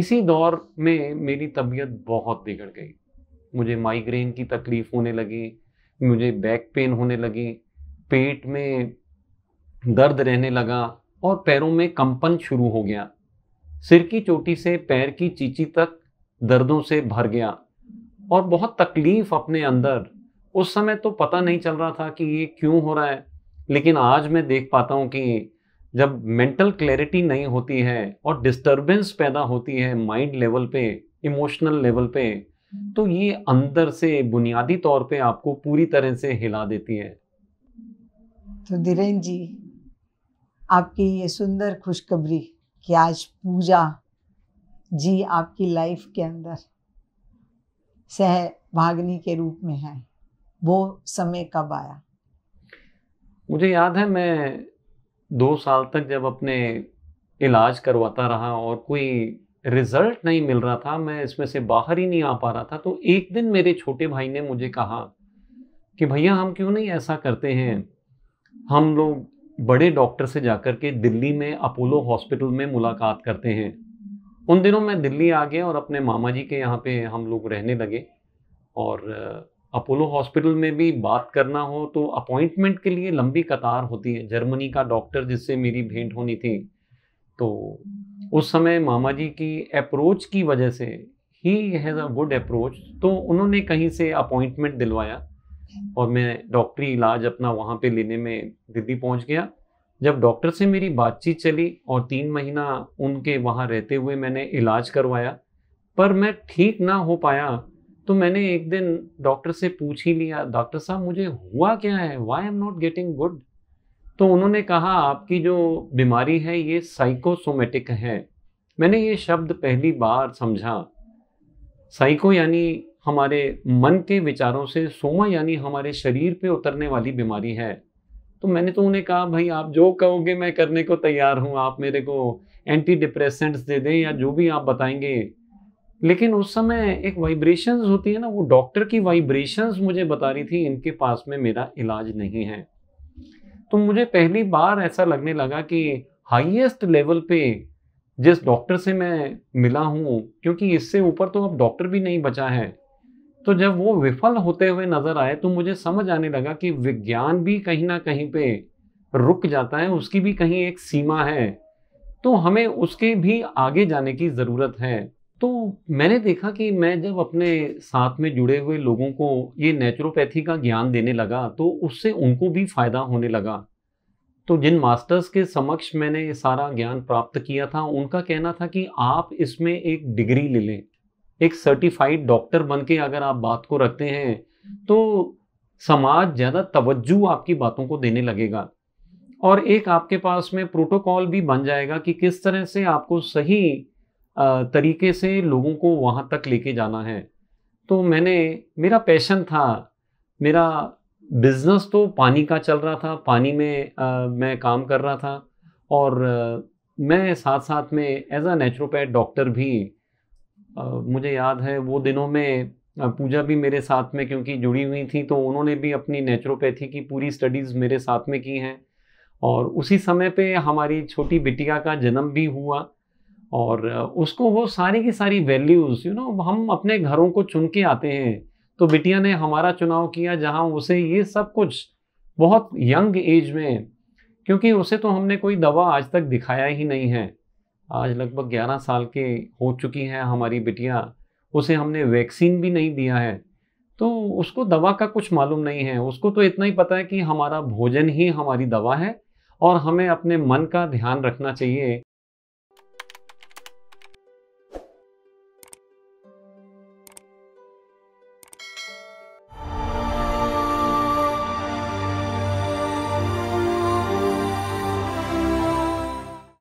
इसी दौर में मेरी तबीयत बहुत बिगड़ गई मुझे माइग्रेन की तकलीफ होने लगी मुझे बैक पेन होने लगी पेट में दर्द रहने लगा और पैरों में कंपन शुरू हो गया सिर की चोटी से पैर की चीची तक दर्दों से भर गया और बहुत तकलीफ अपने अंदर उस समय तो पता नहीं चल रहा था कि ये क्यों हो रहा है लेकिन आज मैं देख पाता हूँ कि जब मेंटल क्लैरिटी नहीं होती है और डिस्टरबेंस पैदा होती है माइंड लेवल पे इमोशनल लेवल पे हम्म। तो ये अंदर से बुनियादी तौर पे आपको पूरी तरह से हिला देती है तो धीरेन्द्र जी आपकी ये सुंदर खुशखबरी कि आज पूजा जी आपकी लाइफ के अंदर सहभागिनी के रूप में है वो समय कब आया मुझे याद है मैं दो साल तक जब अपने इलाज करवाता रहा और कोई रिजल्ट नहीं मिल रहा था मैं इसमें से बाहर ही नहीं आ पा रहा था तो एक दिन मेरे छोटे भाई ने मुझे कहा कि भैया हम क्यों नहीं ऐसा करते हैं हम लोग बड़े डॉक्टर से जाकर के दिल्ली में अपोलो हॉस्पिटल में मुलाकात करते हैं उन दिनों मैं दिल्ली आ गया और अपने मामा जी के यहाँ पे हम लोग रहने लगे और अपोलो हॉस्पिटल में भी बात करना हो तो अपॉइंटमेंट के लिए लंबी कतार होती है जर्मनी का डॉक्टर जिससे मेरी भेंट होनी थी तो उस समय मामा जी की अप्रोच की वजह से he has a good approach तो उन्होंने कहीं से अपॉइंटमेंट दिलवाया और मैं डॉक्टरी इलाज अपना वहाँ पे लेने में दिल्ली पहुँच गया जब डॉक्टर से मेरी बातचीत चली और तीन महीना उनके वहाँ रहते हुए मैंने इलाज करवाया पर मैं ठीक ना हो पाया तो मैंने एक दिन डॉक्टर से पूछ ही लिया डॉक्टर साहब मुझे हुआ क्या है why am not getting good तो उन्होंने कहा आपकी जो बीमारी है ये साइकोसोमेटिक है मैंने ये शब्द पहली बार समझा साइको यानी हमारे मन के विचारों से सोमा यानी हमारे शरीर पे उतरने वाली बीमारी है तो मैंने तो उन्हें कहा भाई आप जो कहोगे मैं करने को तैयार हूँ आप मेरे को एंटी डिप्रेसेंट्स दे दें या जो भी आप बताएंगे लेकिन उस समय एक वाइब्रेशंस होती है ना वो डॉक्टर की वाइब्रेशंस मुझे बता रही थी इनके पास में मेरा इलाज नहीं है तो मुझे पहली बार ऐसा लगने लगा कि हाईएस्ट लेवल पे जिस डॉक्टर से मैं मिला हूँ क्योंकि इससे ऊपर तो अब डॉक्टर भी नहीं बचा है तो जब वो विफल होते हुए नज़र आए तो मुझे समझ आने लगा कि विज्ञान भी कहीं ना कहीं पे रुक जाता है उसकी भी कहीं एक सीमा है तो हमें उसके भी आगे जाने की ज़रूरत है तो मैंने देखा कि मैं जब अपने साथ में जुड़े हुए लोगों को ये नेचुरोपैथी का ज्ञान देने लगा तो उससे उनको भी फ़ायदा होने लगा तो जिन मास्टर्स के समक्ष मैंने ये सारा ज्ञान प्राप्त किया था उनका कहना था कि आप इसमें एक डिग्री ले लें एक सर्टिफाइड डॉक्टर बन के अगर आप बात को रखते हैं तो समाज ज़्यादा तवज्जो आपकी बातों को देने लगेगा और एक आपके पास में प्रोटोकॉल भी बन जाएगा कि किस तरह से आपको सही तरीके से लोगों को वहाँ तक लेके जाना है तो मैंने मेरा पैशन था मेरा बिजनेस तो पानी का चल रहा था पानी में आ, मैं काम कर रहा था और आ, मैं साथ साथ में एज अ नेचुरोपैथ डॉक्टर भी आ, मुझे याद है वो दिनों में पूजा भी मेरे साथ में क्योंकि जुड़ी हुई थी तो उन्होंने भी अपनी नेचुरोपैथी की पूरी स्टडीज़ मेरे साथ में की हैं और उसी समय पे हमारी छोटी बिटिया का जन्म भी हुआ और उसको वो सारी की सारी वैल्यूज़ यू नो हम अपने घरों को चुन के आते हैं तो बिटिया ने हमारा चुनाव किया जहाँ उसे ये सब कुछ बहुत यंग एज में क्योंकि उसे तो हमने कोई दवा आज तक दिखाया ही नहीं है आज लगभग 11 साल के हो चुकी हैं हमारी बिटिया उसे हमने वैक्सीन भी नहीं दिया है तो उसको दवा का कुछ मालूम नहीं है उसको तो इतना ही पता है कि हमारा भोजन ही हमारी दवा है और हमें अपने मन का ध्यान रखना चाहिए